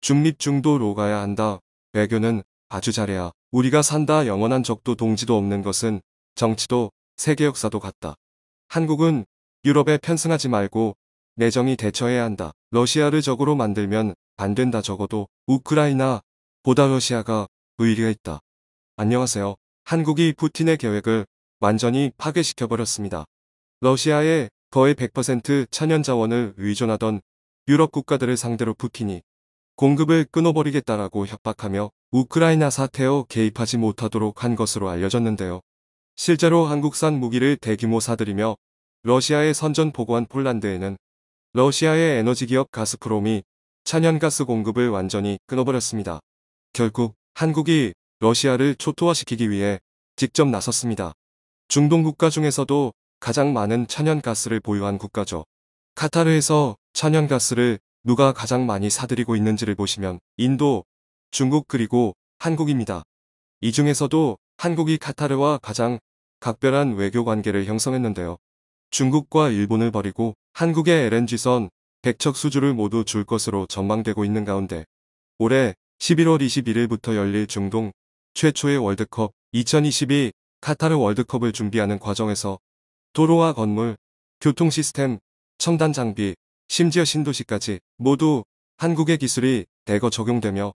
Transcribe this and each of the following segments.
중립중도로 가야 한다. 외교는 아주 잘해야 우리가 산다 영원한 적도 동지도 없는 것은 정치도 세계 역사도 같다. 한국은 유럽에 편승하지 말고 내정이 대처해야 한다. 러시아를 적으로 만들면 안 된다 적어도 우크라이나 보다 러시아가 의리가 있다. 안녕하세요. 한국이 푸틴의 계획을 완전히 파괴시켜버렸습니다. 러시아의 거의 100% 천연 자원을 의존하던 유럽 국가들을 상대로 푸틴이 공급을 끊어버리겠다라고 협박하며 우크라이나 사태에 개입하지 못하도록 한 것으로 알려졌는데요. 실제로 한국산 무기를 대규모 사들이며 러시아의 선전 보고한 폴란드에는 러시아의 에너지 기업 가스프롬이 천연가스 공급을 완전히 끊어버렸습니다. 결국 한국이 러시아를 초토화시키기 위해 직접 나섰습니다. 중동 국가 중에서도 가장 많은 천연가스를 보유한 국가죠. 카타르에서 천연가스를 누가 가장 많이 사들이고 있는지를 보시면 인도, 중국 그리고 한국입니다. 이 중에서도 한국이 카타르와 가장 각별한 외교 관계를 형성했는데요. 중국과 일본을 버리고 한국의 LNG선 1척 수주를 모두 줄 것으로 전망되고 있는 가운데 올해 11월 21일부터 열릴 중동 최초의 월드컵 2022 카타르 월드컵을 준비하는 과정에서 도로와 건물, 교통시스템, 첨단 장비, 심지어 신도시까지 모두 한국의 기술이 대거 적용되며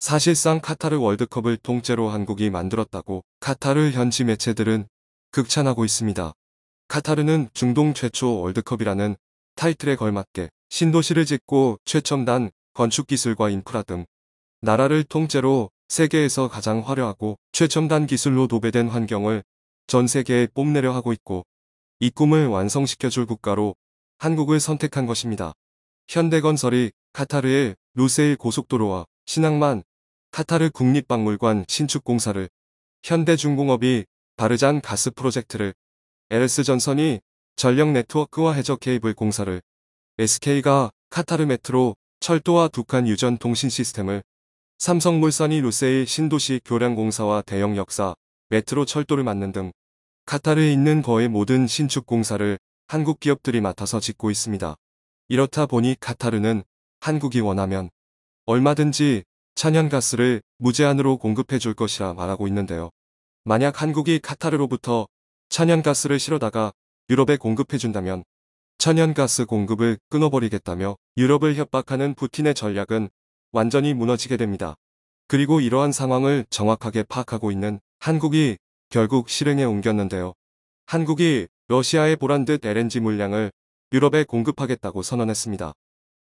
사실상 카타르 월드컵을 통째로 한국이 만들었다고 카타르 현지 매체들은 극찬하고 있습니다. 카타르는 중동 최초 월드컵이라는 타이틀에 걸맞게 신도시를 짓고 최첨단 건축기술과 인프라 등 나라를 통째로 세계에서 가장 화려하고 최첨단 기술로 도배된 환경을 전 세계에 뽐내려 하고 있고 이 꿈을 완성시켜줄 국가로 한국을 선택한 것입니다. 현대건설이 카타르의 루세일 고속도로와 신항만 카타르 국립박물관 신축공사를 현대중공업이 바르잔 가스 프로젝트를 LS전선이 전력 네트워크와 해적 케이블 공사를 SK가 카타르 메트로 철도와 북한 유전 통신 시스템을 삼성물산이 루세일 신도시 교량공사와 대형 역사 메트로 철도를 만든 등 카타르에 있는 거의 모든 신축 공사를 한국 기업들이 맡아서 짓고 있습니다. 이렇다 보니 카타르는 한국이 원하면 얼마든지 천연가스를 무제한으로 공급해 줄 것이라 말하고 있는데요. 만약 한국이 카타르로부터 천연가스를 실어다가 유럽에 공급해 준다면 천연가스 공급을 끊어버리겠다며 유럽을 협박하는 푸틴의 전략은 완전히 무너지게 됩니다. 그리고 이러한 상황을 정확하게 파악하고 있는 한국이 결국 실행에 옮겼는데요. 한국이 러시아의 보란 듯 LNG 물량을 유럽에 공급하겠다고 선언했습니다.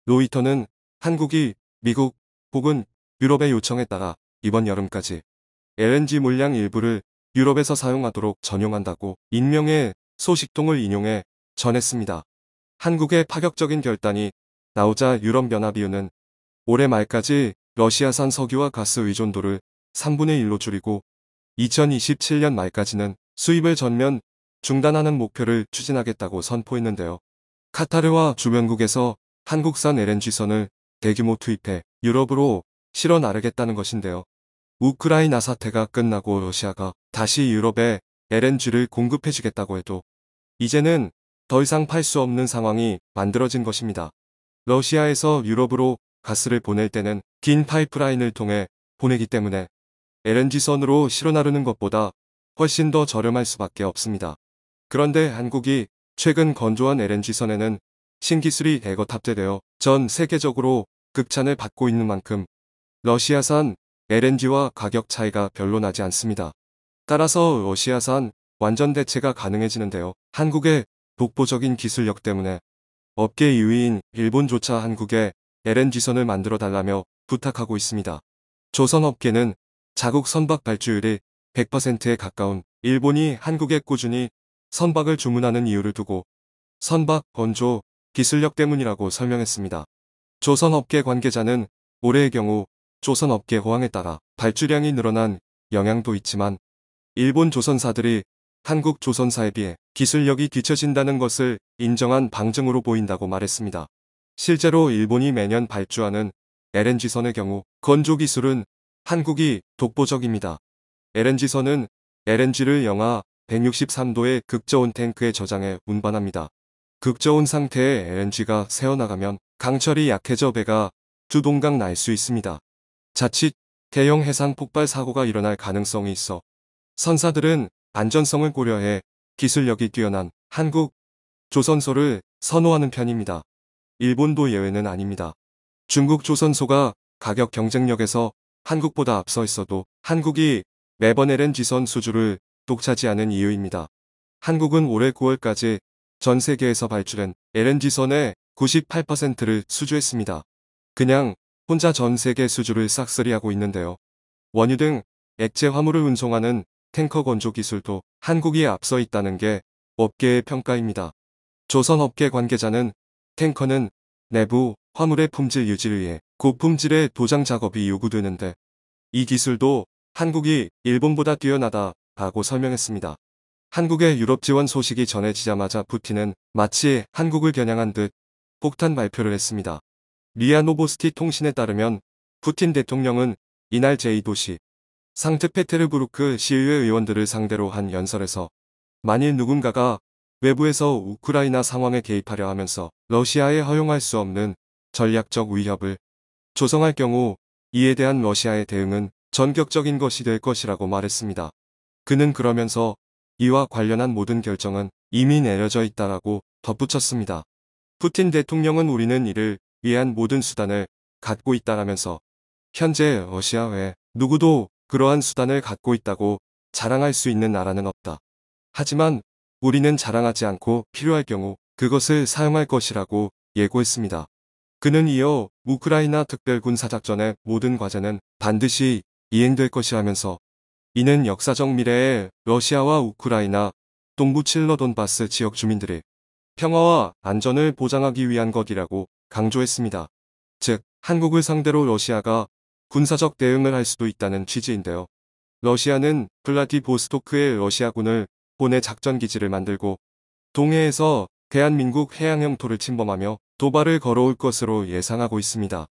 로이터는 한국이 미국 혹은 유럽의 요청에 따라 이번 여름까지 LNG 물량 일부를 유럽에서 사용하도록 전용한다고 인명의 소식통을 인용해 전했습니다. 한국의 파격적인 결단이 나오자 유럽연합이유는 올해 말까지 러시아산 석유와 가스 의존도를 3분의 1로 줄이고 2027년 말까지는 수입을 전면 중단하는 목표를 추진하겠다고 선포했는데요. 카타르와 주변국에서 한국산 LNG선을 대규모 투입해 유럽으로 실어 나르겠다는 것인데요. 우크라이나 사태가 끝나고 러시아가 다시 유럽에 LNG를 공급해주겠다고 해도 이제는 더 이상 팔 수 없는 상황이 만들어진 것입니다. 러시아에서 유럽으로 가스를 보낼 때는 긴 파이프라인을 통해 보내기 때문에 LNG선으로 실어 나르는 것보다 훨씬 더 저렴할 수밖에 없습니다. 그런데 한국이 최근 건조한 LNG선에는 신기술이 대거 탑재되어 전 세계적으로 극찬을 받고 있는 만큼 러시아산 LNG와 가격 차이가 별로 나지 않습니다. 따라서 러시아산 완전 대체가 가능해지는데요. 한국의 독보적인 기술력 때문에 업계 2위인 일본조차 한국에 LNG선을 만들어 달라며 부탁하고 있습니다. 조선업계는 자국 선박 발주율이 100%에 가까운 일본이 한국에 꾸준히 선박을 주문하는 이유를 두고 선박, 건조, 기술력 때문이라고 설명했습니다. 조선업계 관계자는 올해의 경우 조선업계 호황에 따라 발주량이 늘어난 영향도 있지만 일본 조선사들이 한국 조선사에 비해 기술력이 뒤처진다는 것을 인정한 방증으로 보인다고 말했습니다. 실제로 일본이 매년 발주하는 LNG선의 경우 건조 기술은 한국이 독보적입니다. LNG선은 LNG를 영하 163도의 극저온 탱크에 저장해 운반합니다. 극저온 상태의 LNG가 새어나가면 강철이 약해져 배가 두동강 날 수 있습니다. 자칫 대형 해상 폭발 사고가 일어날 가능성이 있어 선사들은 안전성을 고려해 기술력이 뛰어난 한국 조선소를 선호하는 편입니다. 일본도 예외는 아닙니다. 중국 조선소가 가격 경쟁력에서 한국보다 앞서 있어도 한국이 매번 LNG선 수주를 독차지 않은 이유입니다. 한국은 올해 9월까지 전 세계에서 발주된 LNG선의 98%를 수주했습니다. 그냥 혼자 전 세계 수주를 싹쓸이하고 있는데요. 원유 등 액체 화물을 운송하는 탱커 건조 기술도 한국이 앞서 있다는 게 업계의 평가입니다. 조선업계 관계자는 탱커는 내부 화물의 품질 유지를 위해 고품질의 도장 작업이 요구되는데 이 기술도 한국이 일본보다 뛰어나다라고 설명했습니다. 한국의 유럽 지원 소식이 전해지자마자 푸틴은 마치 한국을 겨냥한 듯 폭탄 발표를 했습니다. 리아노보스티 통신에 따르면 푸틴 대통령은 이날 제2도시 상트페테르부르크 시의회 의원들을 상대로 한 연설에서 만일 누군가가 외부에서 우크라이나 상황에 개입하려 하면서 러시아에 허용할 수 없는 전략적 위협을 조성할 경우 이에 대한 러시아의 대응은 전격적인 것이 될 것이라고 말했습니다. 그는 그러면서 이와 관련한 모든 결정은 이미 내려져 있다라고 덧붙였습니다. 푸틴 대통령은 우리는 이를 위한 모든 수단을 갖고 있다라면서 현재 러시아 외 누구도 그러한 수단을 갖고 있다고 자랑할 수 있는 나라는 없다. 하지만 우리는 자랑하지 않고 필요할 경우 그것을 사용할 것이라고 예고했습니다. 그는 이어 우크라이나 특별군사작전의 모든 과제는 반드시 이행될 것이라면서 이는 역사적 미래에 러시아와 우크라이나 동부 칠러 돈바스 지역 주민들이 평화와 안전을 보장하기 위한 것이라고 강조했습니다. 즉, 한국을 상대로 러시아가 군사적 대응을 할 수도 있다는 취지인데요. 러시아는 블라디보스토크에 러시아군을 보내 작전기지를 만들고 동해에서 대한민국 해양영토를 침범하며 도발을 걸어올 것으로 예상하고 있습니다.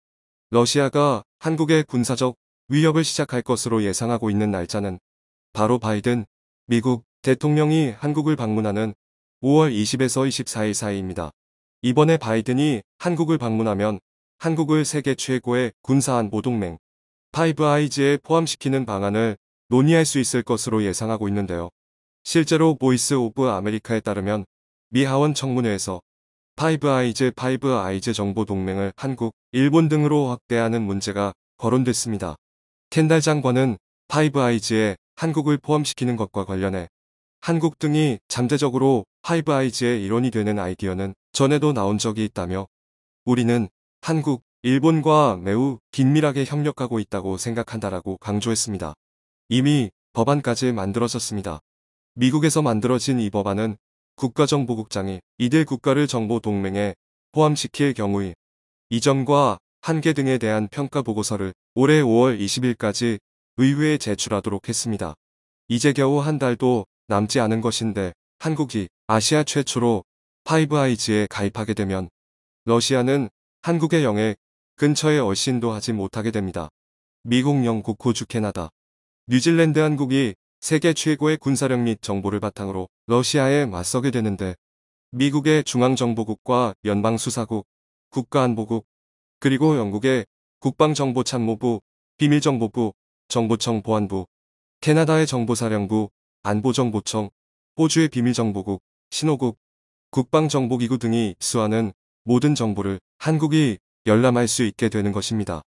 러시아가 한국의 군사적 위협을 시작할 것으로 예상하고 있는 날짜는 바로 바이든 미국 대통령이 한국을 방문하는 5월 20에서 24일 사이입니다. 이번에 바이든이 한국을 방문하면 한국을 세계 최고의 군사안 보동맹 파이브 아이즈에 포함시키는 방안을 논의할 수 있을 것으로 예상하고 있는데요. 실제로 보이스 오브 아메리카에 따르면 미 하원 청문회에서 파이브 아이즈 파이브 아이즈 정보 동맹을 한국, 일본 등으로 확대하는 문제가 거론됐습니다. 켄달 장관은 파이브 아이즈에 한국을 포함시키는 것과 관련해 한국 등이 잠재적으로 파이브 아이즈의 일원이 되는 아이디어는 전에도 나온 적이 있다며 우리는 한국, 일본과 매우 긴밀하게 협력하고 있다고 생각한다라고 강조했습니다. 이미 법안까지 만들어졌습니다. 미국에서 만들어진 이 법안은 국가정보국장이 이들 국가를 정보동맹에 포함시킬 경우의 이전과 한계 등에 대한 평가보고서를 올해 5월 20일까지 의회에 제출하도록 했습니다. 이제 겨우 한 달도 남지 않은 것인데 한국이 아시아 최초로 파이브아이즈에 가입하게 되면 러시아는 한국의 영해 근처에 얼씬도 하지 못하게 됩니다. 미국, 영국, 호주, 캐나다, 뉴질랜드, 한국이 세계 최고의 군사력 및 정보를 바탕으로 러시아에 맞서게 되는데 미국의 중앙정보국과 연방수사국, 국가안보국, 그리고 영국의 국방정보참모부, 비밀정보부, 정보청 보안부, 캐나다의 정보사령부, 안보정보청, 호주의 비밀정보국, 신호국, 국방정보기구 등이 수하는 모든 정보를 한국이 열람할 수 있게 되는 것입니다.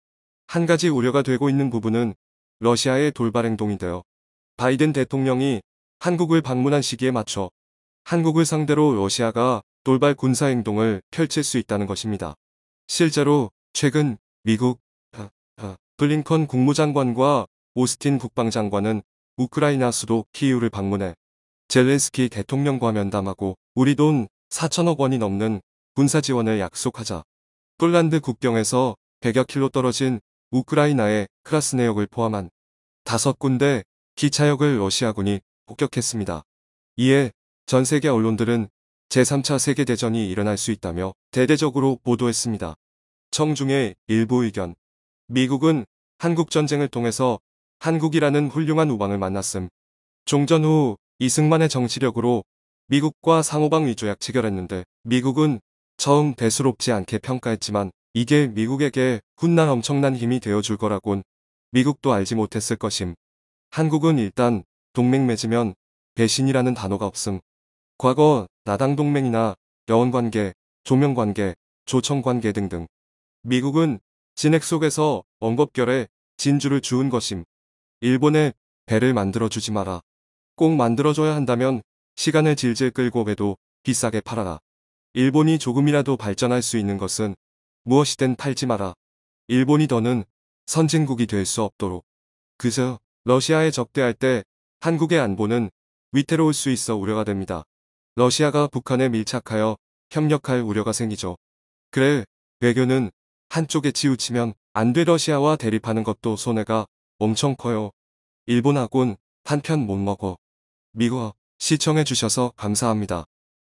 한 가지 우려가 되고 있는 부분은 러시아의 돌발 행동인데요. 바이든 대통령이 한국을 방문한 시기에 맞춰 한국을 상대로 러시아가 돌발 군사 행동을 펼칠 수 있다는 것입니다. 실제로 최근 미국 블링컨 국무장관과 오스틴 국방장관은 우크라이나 수도 키이우를 방문해 젤렌스키 대통령과 면담하고 우리 돈 4천억 원이 넘는 군사 지원을 약속하자 폴란드 국경에서 100여 킬로 떨어진 우크라이나의 크라스네역을 포함한 다섯 군데 기차역을 러시아군이 폭격했습니다. 이에 전 세계 언론들은 제3차 세계대전이 일어날 수 있다며 대대적으로 보도했습니다. 청중의 일부 의견 미국은 한국전쟁을 통해서 한국이라는 훌륭한 우방을 만났음. 종전 후 이승만의 정치력으로 미국과 상호방 위조약 체결했는데 미국은 처음 대수롭지 않게 평가했지만 이게 미국에게 훗날 엄청난 힘이 되어줄 거라곤 미국도 알지 못했을 것임. 한국은 일단 동맹 맺으면 배신이라는 단어가 없음. 과거 나당 동맹이나 여원관계, 조명관계, 조청관계 등등. 미국은 진핵 속에서 언급결에 진주를 주운 것임. 일본에 배를 만들어주지 마라. 꼭 만들어줘야 한다면 시간을 질질 끌고 해도 비싸게 팔아라. 일본이 조금이라도 발전할 수 있는 것은 무엇이든 팔지 마라. 일본이 더는 선진국이 될 수 없도록. 그저 러시아에 적대할 때 한국의 안보는 위태로울 수 있어 우려가 됩니다. 러시아가 북한에 밀착하여 협력할 우려가 생기죠. 그래 외교는 한쪽에 치우치면 안돼 러시아와 대립하는 것도 손해가 엄청 커요. 일본하곤 한편 못 먹어. 미국 시청해주셔서 감사합니다.